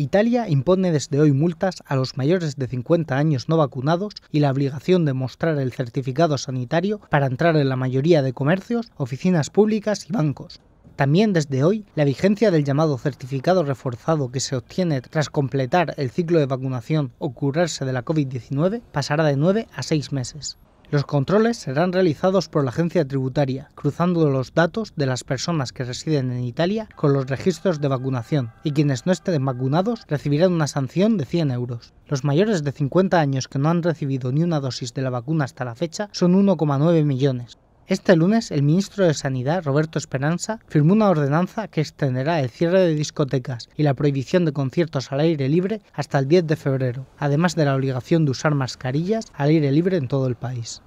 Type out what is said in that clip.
Italia impone desde hoy multas a los mayores de 50 años no vacunados y la obligación de mostrar el certificado sanitario para entrar en la mayoría de comercios, oficinas públicas y bancos. También desde hoy, la vigencia del llamado certificado reforzado que se obtiene tras completar el ciclo de vacunación o curarse de la COVID-19 pasará de 9 a 6 meses. Los controles serán realizados por la agencia tributaria, cruzando los datos de las personas que residen en Italia con los registros de vacunación, y quienes no estén vacunados recibirán una sanción de 100 euros. Los mayores de 50 años que no han recibido ni una dosis de la vacuna hasta la fecha son 1,9 millones. Este lunes, el ministro de Sanidad, Roberto Esperanza, firmó una ordenanza que extenderá el cierre de discotecas y la prohibición de conciertos al aire libre hasta el 10 de febrero, además de la obligación de usar mascarillas al aire libre en todo el país.